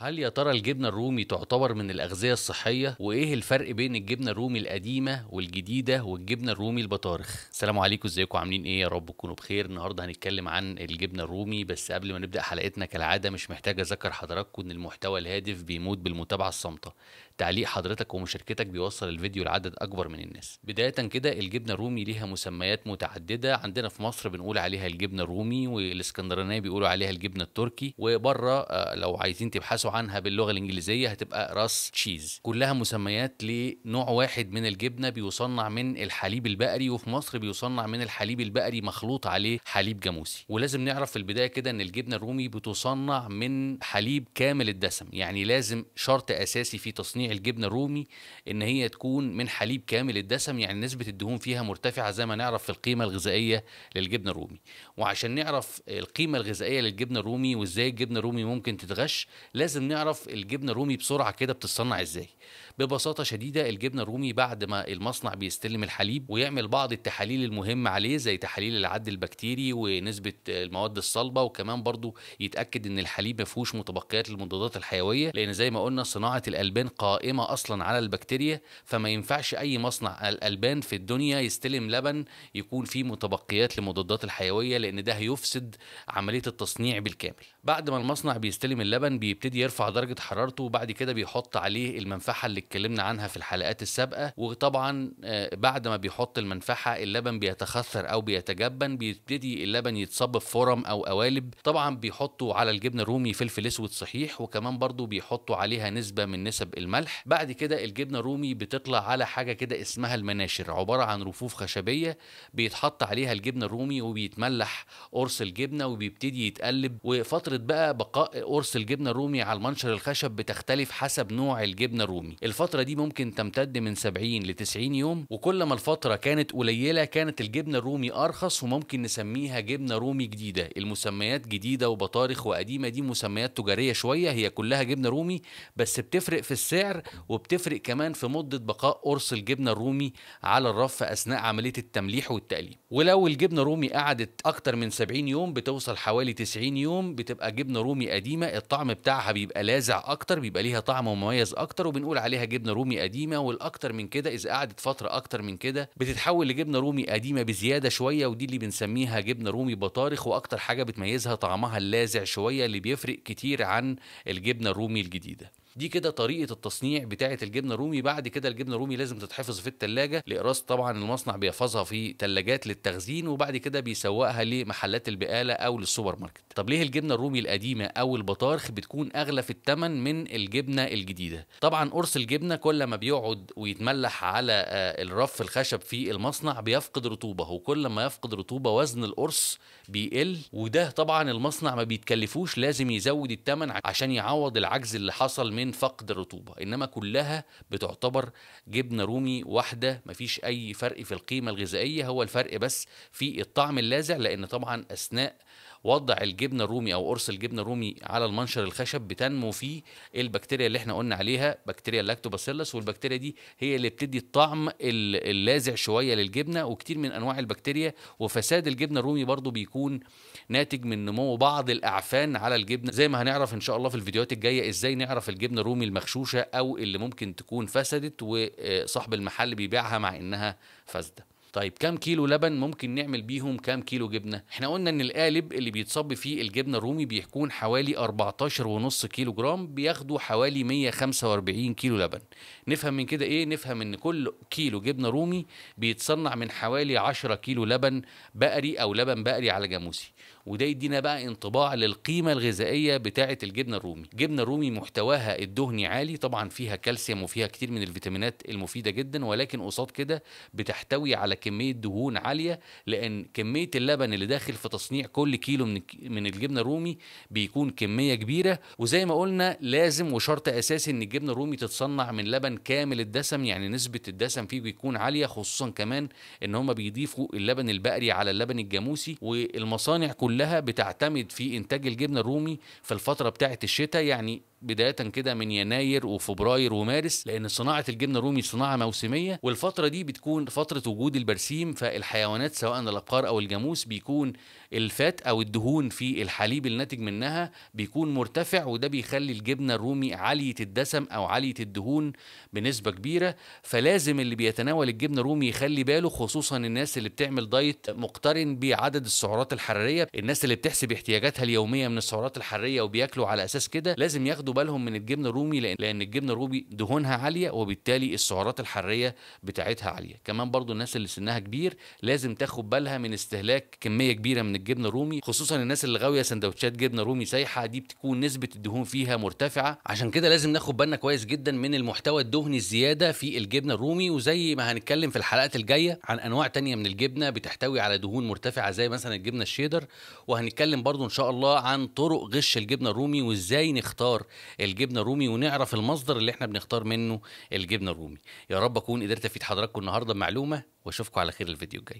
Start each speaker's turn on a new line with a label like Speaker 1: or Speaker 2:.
Speaker 1: هل يا ترى الجبنة الرومي تعتبر من الأغذية الصحية؟ وإيه الفرق بين الجبنة الرومي القديمة والجديدة والجبنة الرومي البطارخ؟ السلام عليكم ازيكم عاملين إيه؟ يا رب تكونوا بخير، النهاردة هنتكلم عن الجبنة الرومي بس قبل ما نبدأ حلقتنا كالعادة مش محتاج أذكر حضراتكم إن المحتوى الهادف بيموت بالمتابعة الصامتة، تعليق حضرتك ومشاركتك بيوصل الفيديو لعدد أكبر من الناس. بداية كده الجبنة الرومي ليها مسميات متعددة، عندنا في مصر بنقول عليها الجبنة الرومي والإسكندرانية بيقولوا عليها الجبنة التركي وبره آه، لو عايزين تبحثوا بيبحثوا عنها باللغه الانجليزيه هتبقى راس تشيز كلها مسميات لنوع واحد من الجبنه بيصنع من الحليب البقري وفي مصر بيصنع من الحليب البقري مخلوط عليه حليب جاموسي ولازم نعرف في البدايه كده ان الجبنه الرومي بتصنع من حليب كامل الدسم يعني لازم شرط اساسي في تصنيع الجبنه الرومي ان هي تكون من حليب كامل الدسم يعني نسبه الدهون فيها مرتفعه زي ما نعرف في القيمه الغذائيه للجبنه الرومي وعشان نعرف القيمه الغذائيه للجبنه الرومي وازاي الجبنه الرومي ممكن تتغش لازم لازم نعرف الجبنه الرومي بسرعه كده بتتصنع ازاي ببساطه شديده الجبنه الرومي بعد ما المصنع بيستلم الحليب ويعمل بعض التحاليل المهمه عليه زي تحاليل العد البكتيري ونسبه المواد الصلبه وكمان برضو يتاكد ان الحليب ما فيهوش متبقيات المضادات الحيويه لان زي ما قلنا صناعه الالبان قائمه اصلا على البكتيريا فما ينفعش اي مصنع الالبان في الدنيا يستلم لبن يكون فيه متبقيات لمضادات الحيويه لان ده هيفسد عمليه التصنيع بالكامل بعد ما المصنع بيستلم اللبن بيبتدي بيرفع درجه حرارته وبعد كده بيحط عليه المنفحة اللي اتكلمنا عنها في الحلقات السابقه وطبعا آه، بعد ما بيحط المنفحة اللبن بيتخثر او بيتجبن بيبتدي اللبن يتصب في فرم او قوالب طبعا بيحطوا على الجبنه الرومي فلفل اسود صحيح وكمان برضو بيحطوا عليها نسبه من نسب الملح بعد كده الجبنه الرومي بتطلع على حاجه كده اسمها المناشر عباره عن رفوف خشبيه بيتحط عليها الجبنه الرومي وبيتملح قرص الجبنه وبيبتدي يتقلب وفتره بقى بقاء قرص الجبنه الرومي على المنشر الخشب بتختلف حسب نوع الجبنه الرومي الفتره دي ممكن تمتد من 70 ل 90 يوم وكل ما الفتره كانت قليله كانت الجبنه الرومي ارخص وممكن نسميها جبنه رومي جديده المسميات جديده وبطارخ وقديمه دي مسميات تجاريه شويه هي كلها جبنه رومي بس بتفرق في السعر وبتفرق كمان في مده بقاء قرص الجبنه الرومي على الرف اثناء عمليه التمليح والتقليب ولو الجبنه الرومي قعدت اكتر من 70 يوم بتوصل حوالي 90 يوم بتبقى جبنه رومي قديمه الطعم بتاعها بيبقى بيبقى لاذع اكتر بيبقى ليها طعم مميز اكتر وبنقول عليها جبنه رومي قديمه والاكتر من كده اذا قعدت فتره اكتر من كده بتتحول لجبنه رومي قديمه بزياده شويه ودي اللي بنسميها جبنه رومي بطارخ واكتر حاجه بتميزها طعمها اللاذع شويه اللي بيفرق كتير عن الجبنه الرومي الجديده دي كده طريقه التصنيع بتاعه الجبنه الرومي بعد كده الجبنه الرومي لازم تتحفظ في الثلاجه لإقراص طبعا المصنع بيحفظها في ثلاجات للتخزين وبعد كده بيسوقها لمحلات البقاله او للسوبر ماركت طب ليه الجبنه الرومي القديمه او البطارخ بتكون اغلى في الثمن من الجبنه الجديده طبعا قرص الجبنه كل ما بيقعد ويتملح على آه، الرف الخشب في المصنع بيفقد رطوبه وكل ما يفقد رطوبه وزن القرص بيقل وده طبعا المصنع ما بيتكلفوش لازم يزود الثمن عشان يعوض العجز اللي حصل من من فقد الرطوبه انما كلها بتعتبر جبنه رومي واحده مفيش اي فرق في القيمه الغذائيه هو الفرق بس في الطعم اللاذع لان طبعا اثناء وضع الجبنه الرومي او قرص الجبنه الرومي على المنشر الخشب بتنمو فيه البكتيريا اللي احنا قلنا عليها بكتيريا اللاكتوباسيلس والبكتيريا دي هي اللي بتدي الطعم اللاذع شويه للجبنه وكتير من انواع البكتيريا وفساد الجبنه الرومي برضو بيكون ناتج من نمو بعض الاعفان على الجبنه زي ما هنعرف ان شاء الله في الفيديوهات الجايه ازاي نعرف الجبنه الرومي المغشوشه او اللي ممكن تكون فسدت وصاحب المحل بيبيعها مع انها فاسده طيب كام كيلو لبن ممكن نعمل بيهم كام كيلو جبنه احنا قلنا ان القالب اللي بيتصب فيه الجبنه الرومي بيكون حوالي 14.5 كيلو جرام بياخدوا حوالي 145 كيلو لبن نفهم من كده ايه نفهم ان كل كيلو جبنه رومي بيتصنع من حوالي 10 كيلو لبن بقري او لبن بقري على جاموسي وده يدينا بقى انطباع للقيمة الغذائية بتاعة الجبنة الرومي الجبنة الرومي محتواها الدهني عالي طبعا فيها كالسيوم وفيها كتير من الفيتامينات المفيدة جدا ولكن قصاد كده بتحتوي على كمية دهون عالية لأن كمية اللبن اللي داخل في تصنيع كل كيلو من من الجبنة الرومي بيكون كمية كبيرة وزي ما قلنا لازم وشرط أساسي إن الجبنة الرومي تتصنع من لبن كامل الدسم يعني نسبة الدسم فيه بيكون عالية خصوصا كمان إن هما بيضيفوا اللبن البقري على اللبن الجاموسي والمصانع كلها كلها بتعتمد في انتاج الجبنه الرومي في الفتره بتاعه الشتاء يعني بدايه كده من يناير وفبراير ومارس لان صناعه الجبنه الرومي صناعه موسميه والفتره دي بتكون فتره وجود البرسيم فالحيوانات سواء الابقار او الجاموس بيكون الفات او الدهون في الحليب الناتج منها بيكون مرتفع وده بيخلي الجبنه الرومي عاليه الدسم او عاليه الدهون بنسبه كبيره فلازم اللي بيتناول الجبنه الرومي يخلي باله خصوصا الناس اللي بتعمل دايت مقترن بعدد السعرات الحراريه الناس اللي بتحسب احتياجاتها اليوميه من السعرات الحراريه وبياكلوا على اساس كده لازم ياخدوا ياخدوا بالهم من الجبنه الرومي لان لان الجبنه الرومي دهونها عاليه وبالتالي السعرات الحراريه بتاعتها عاليه كمان برضو الناس اللي سنها كبير لازم تاخد بالها من استهلاك كميه كبيره من الجبنه الرومي خصوصا الناس اللي غاويه سندوتشات جبنه رومي سايحه دي بتكون نسبه الدهون فيها مرتفعه عشان كده لازم ناخد بالنا كويس جدا من المحتوى الدهني الزياده في الجبنه الرومي وزي ما هنتكلم في الحلقات الجايه عن انواع تانية من الجبنه بتحتوي على دهون مرتفعه زي مثلا الجبنه الشيدر وهنتكلم برضو ان شاء الله عن طرق غش الجبنه الرومي وازاي نختار الجبنه الرومي ونعرف المصدر اللي احنا بنختار منه الجبنه الرومي يا رب اكون قدرت افيد حضراتكم النهارده بمعلومه واشوفكم على خير الفيديو الجاي